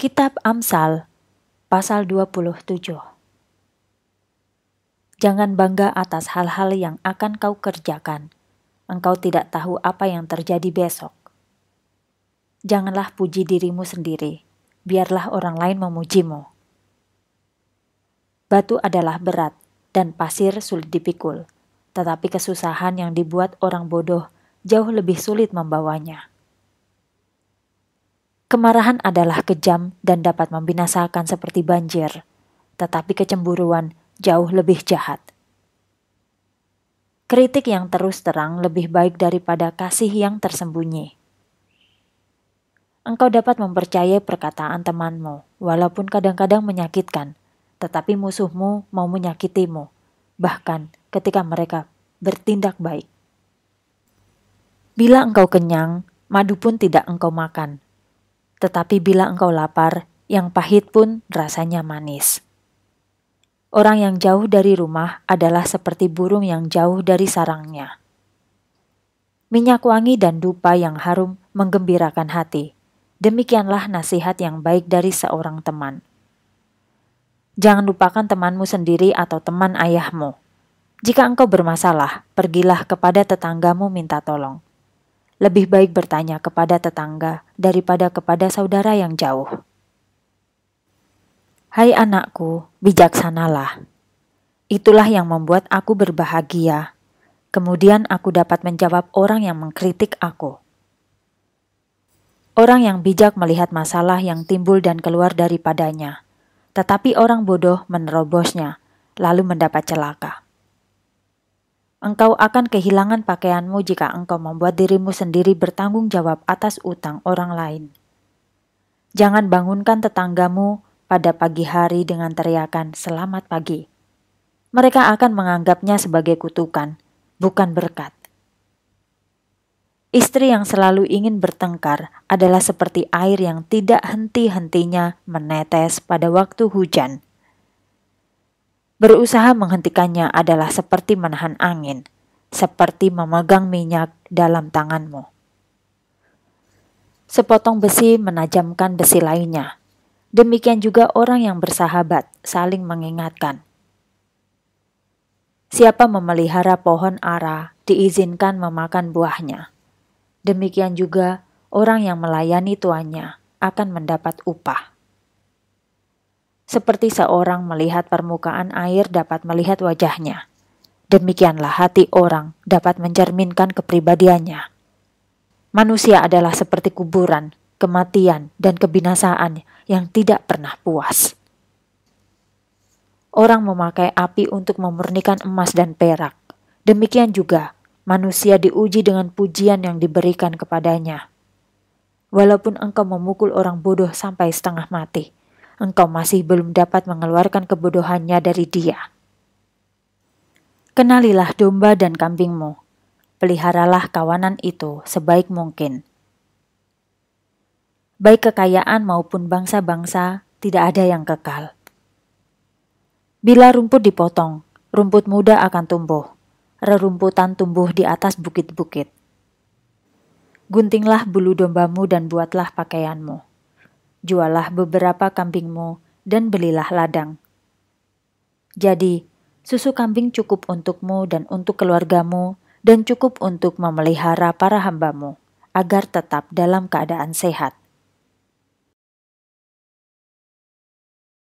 Kitab Amsal pasal 27 Jangan bangga atas hal-hal yang akan kau kerjakan. Engkau tidak tahu apa yang terjadi besok. Janganlah puji dirimu sendiri, biarlah orang lain memujimu. Batu adalah berat dan pasir sulit dipikul, tetapi kesusahan yang dibuat orang bodoh jauh lebih sulit membawanya. Kemarahan adalah kejam dan dapat membinasakan seperti banjir, tetapi kecemburuan jauh lebih jahat. Kritik yang terus terang lebih baik daripada kasih yang tersembunyi. Engkau dapat mempercayai perkataan temanmu, walaupun kadang-kadang menyakitkan, tetapi musuhmu mau menyakitimu, bahkan ketika mereka bertindak baik. Bila engkau kenyang, madu pun tidak engkau makan, tetapi bila engkau lapar, yang pahit pun rasanya manis. Orang yang jauh dari rumah adalah seperti burung yang jauh dari sarangnya. Minyak wangi dan dupa yang harum menggembirakan hati. Demikianlah nasihat yang baik dari seorang teman. Jangan lupakan temanmu sendiri atau teman ayahmu. Jika engkau bermasalah, pergilah kepada tetanggamu minta tolong lebih baik bertanya kepada tetangga daripada kepada saudara yang jauh. Hai anakku, bijaksanalah. Itulah yang membuat aku berbahagia. Kemudian aku dapat menjawab orang yang mengkritik aku. Orang yang bijak melihat masalah yang timbul dan keluar daripadanya, tetapi orang bodoh menerobosnya, lalu mendapat celaka. Engkau akan kehilangan pakaianmu jika engkau membuat dirimu sendiri bertanggung jawab atas utang orang lain. Jangan bangunkan tetanggamu pada pagi hari dengan teriakan "Selamat pagi". Mereka akan menganggapnya sebagai kutukan, bukan berkat. Istri yang selalu ingin bertengkar adalah seperti air yang tidak henti-hentinya menetes pada waktu hujan. Berusaha menghentikannya adalah seperti menahan angin, seperti memegang minyak dalam tanganmu. Sepotong besi menajamkan besi lainnya. Demikian juga orang yang bersahabat saling mengingatkan. Siapa memelihara pohon ara diizinkan memakan buahnya. Demikian juga orang yang melayani tuannya akan mendapat upah seperti seorang melihat permukaan air dapat melihat wajahnya. Demikianlah hati orang dapat mencerminkan kepribadiannya. Manusia adalah seperti kuburan, kematian, dan kebinasaan yang tidak pernah puas. Orang memakai api untuk memurnikan emas dan perak. Demikian juga manusia diuji dengan pujian yang diberikan kepadanya. Walaupun engkau memukul orang bodoh sampai setengah mati, engkau masih belum dapat mengeluarkan kebodohannya dari dia. Kenalilah domba dan kambingmu, peliharalah kawanan itu sebaik mungkin. Baik kekayaan maupun bangsa-bangsa tidak ada yang kekal. Bila rumput dipotong, rumput muda akan tumbuh, rerumputan tumbuh di atas bukit-bukit. Guntinglah bulu dombamu dan buatlah pakaianmu jualah beberapa kambingmu dan belilah ladang. Jadi, susu kambing cukup untukmu dan untuk keluargamu, dan cukup untuk memelihara para hambamu, agar tetap dalam keadaan sehat.